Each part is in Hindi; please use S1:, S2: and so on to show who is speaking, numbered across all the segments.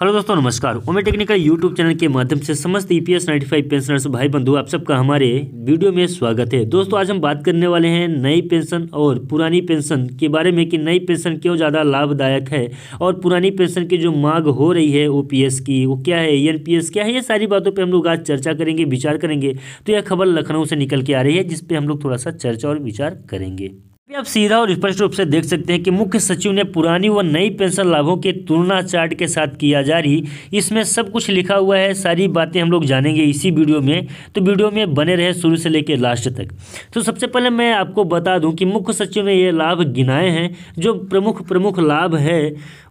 S1: हेलो दोस्तों नमस्कार ओमे टेक्निकल यूट्यूब चैनल के माध्यम से समस्त E P S ninety five pensioners भाई बंधु आप सबका हमारे वीडियो में स्वागत है दोस्तों आज हम बात करने वाले हैं नई पेंशन और पुरानी पेंशन के बारे में कि नई पेंशन क्यों ज़्यादा लाभदायक है और पुरानी पेंशन की जो मांग हो रही है ओ पी एस की वो क्या है एन पी एस क्या है ये सारी बातों पर हम लोग आज चर्चा करेंगे विचार करेंगे तो यह खबर लखनऊ से निकल के आ रही है जिसपे हम लोग थोड़ा सा चर्चा और विचार करेंगे आप सीधा और स्पष्ट रूप से देख सकते हैं कि मुख्य सचिव ने पुरानी व नई पेंशन लाभों के तुलना चार्ट के साथ किया जा रही इसमें सब कुछ लिखा हुआ है सारी बातें हम लोग जानेंगे इसी वीडियो में तो वीडियो में बने रहे शुरू से लेकर लास्ट तक तो सबसे पहले मैं आपको बता दूं कि मुख्य सचिव ने ये लाभ गिनाए हैं जो प्रमुख प्रमुख लाभ है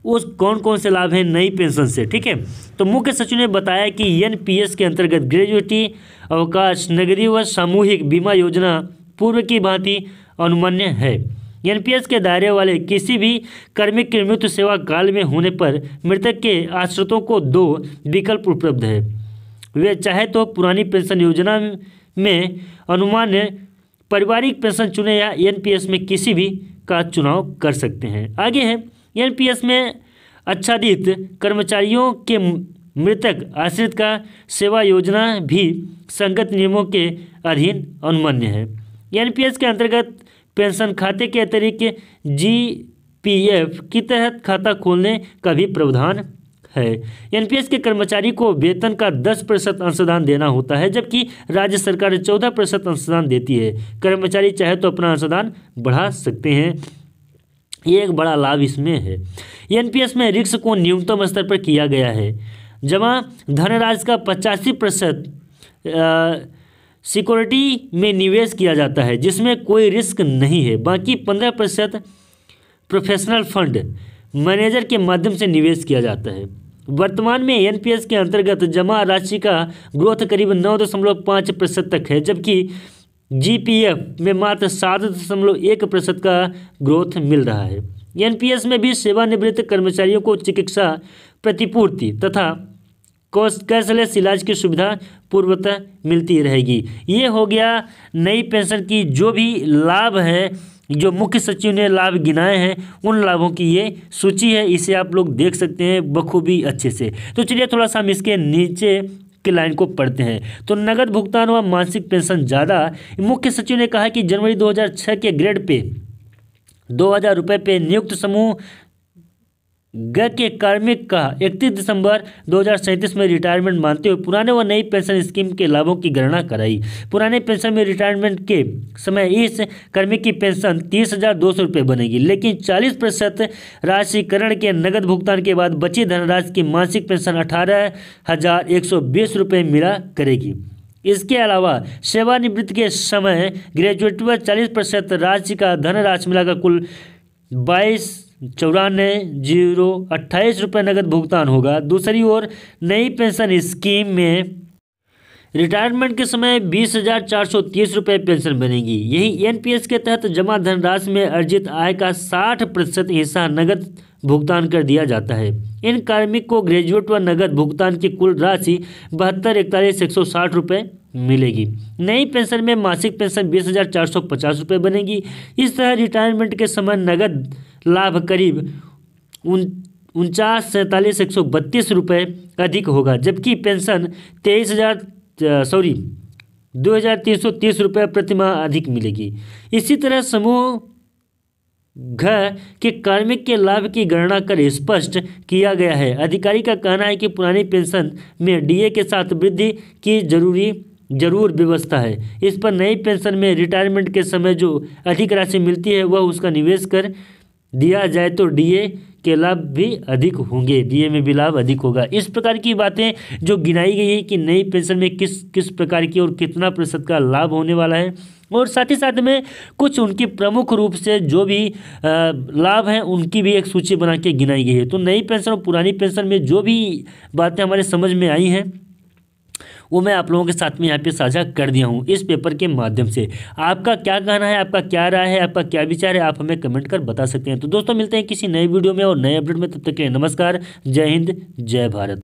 S1: वो कौन कौन से लाभ हैं नई पेंशन से ठीक है तो मुख्य सचिव ने बताया कि एन के अंतर्गत ग्रेजुएटी अवकाश नगरी व सामूहिक बीमा योजना पूर्व की भांति अनुमन्य है एनपीएस के दायरे वाले किसी भी कर्मी की मृत्यु सेवा काल में होने पर मृतक के आश्रितों को दो विकल्प उपलब्ध है वे चाहे तो पुरानी पेंशन योजना में अनुमान्य पारिवारिक पेंशन चुने या एनपीएस में किसी भी का चुनाव कर सकते हैं आगे है एनपीएस में आच्छादित कर्मचारियों के मृतक आश्रित का सेवा योजना भी संगत नियमों के अधीन अनुमान्य है एनपीएस के अंतर्गत पेंशन खाते के अतिरिक्त जीपीएफ के तहत खाता खोलने का भी प्रावधान है एनपीएस के कर्मचारी को वेतन का 10 प्रतिशत अंशदान देना होता है जबकि राज्य सरकार 14 प्रतिशत अंशदान देती है कर्मचारी चाहे तो अपना अंशदान बढ़ा सकते हैं ये एक बड़ा लाभ इसमें है एनपीएस में रिक्स को न्यूनतम स्तर पर किया गया है जमा धनराशि का पचासी प्रतिशत सिक्योरिटी में निवेश किया जाता है जिसमें कोई रिस्क नहीं है बाकी पंद्रह प्रतिशत प्रोफेशनल फंड मैनेजर के माध्यम से निवेश किया जाता है वर्तमान में एनपीएस के अंतर्गत जमा राशि का ग्रोथ करीब नौ दशमलव पाँच प्रतिशत तक है जबकि जीपीएफ में मात्र सात दशमलव एक प्रतिशत का ग्रोथ मिल रहा है एनपीएस में भी सेवानिवृत्त कर्मचारियों को चिकित्सा प्रतिपूर्ति तथा कैशलेस इलाज की सुविधा पूर्वतः मिलती रहेगी ये हो गया नई पेंशन की जो भी लाभ हैं जो मुख्य सचिव ने लाभ गिनाए हैं उन लाभों की ये सूची है इसे आप लोग देख सकते हैं बखूबी अच्छे से तो चलिए थोड़ा सा हम इसके नीचे की लाइन को पढ़ते हैं तो नगद भुगतान व मासिक पेंशन ज़्यादा मुख्य सचिव ने कहा कि जनवरी 2006 के ग्रेड पे दो हज़ार रुपये पे नियुक्त समूह ग के कार्मिक का इकतीस दिसंबर दो में रिटायरमेंट मानते हुए पुराने व नई पेंशन स्कीम के लाभों की गणना कराई पुराने पेंशन में रिटायरमेंट के समय इस कर्मिक की पेंशन तीस हजार दो सौ बनेगी लेकिन 40 प्रतिशत राशिकरण के नगद भुगतान के बाद बची धनराशि की मासिक पेंशन अठारह हजार एक सौ बीस रुपये मिला करेगी इसके अलावा सेवानिवृत्ति के समय ग्रेजुएट व चालीस प्रतिशत राशि का धनराशि मिलाकर कुल बाईस चौरानवे जीरो अट्ठाईस रुपये नकद भुगतान होगा दूसरी ओर नई पेंशन स्कीम में रिटायरमेंट के समय बीस हजार चार सौ तीस रुपये पेंशन बनेगी यही एनपीएस के तहत जमा धनराशि में अर्जित आय का साठ प्रतिशत हिस्सा नगद भुगतान कर दिया जाता है इन कार्मिक को ग्रेजुएट व नगद भुगतान की कुल राशि बहत्तर इकतालीस एक सौ साठ रुपये मिलेगी नई पेंशन में मासिक पेंशन बीस हजार चार सौ पचास रुपये बनेगी इस तरह रिटायरमेंट के समय नगद लाभ करीब उन उनचास सैंतालीस एक सौ बत्तीस रुपये अधिक होगा जबकि पेंशन तेईस हज़ार सॉरी दो हज़ार तीन सौ तीस रुपये प्रतिमाह अधिक मिलेगी इसी तरह समूह घर के कार्मिक के लाभ की गणना कर स्पष्ट किया गया है अधिकारी का कहना है कि पुरानी पेंशन में डीए के साथ वृद्धि की जरूरी जरूर व्यवस्था है इस पर नई पेंशन में रिटायरमेंट के समय जो अधिक राशि मिलती है वह उसका निवेश कर दिया जाए तो डीए के लाभ भी अधिक होंगे डीए में भी लाभ अधिक होगा इस प्रकार की बातें जो गिनाई गई है कि नई पेंशन में किस किस प्रकार की और कितना प्रतिशत का लाभ होने वाला है और साथ ही साथ में कुछ उनकी प्रमुख रूप से जो भी लाभ हैं उनकी भी एक सूची बना के गिनाई गई है तो नई पेंशन और पुरानी पेंशन में जो भी बातें हमारे समझ में आई हैं वो मैं आप लोगों के साथ में यहाँ पे साझा कर दिया हूँ इस पेपर के माध्यम से आपका क्या कहना है आपका क्या राय है आपका क्या विचार है आप हमें कमेंट कर बता सकते हैं तो दोस्तों मिलते हैं किसी नए वीडियो में और नए अपडेट में तब तक के नमस्कार जय हिंद जय भारत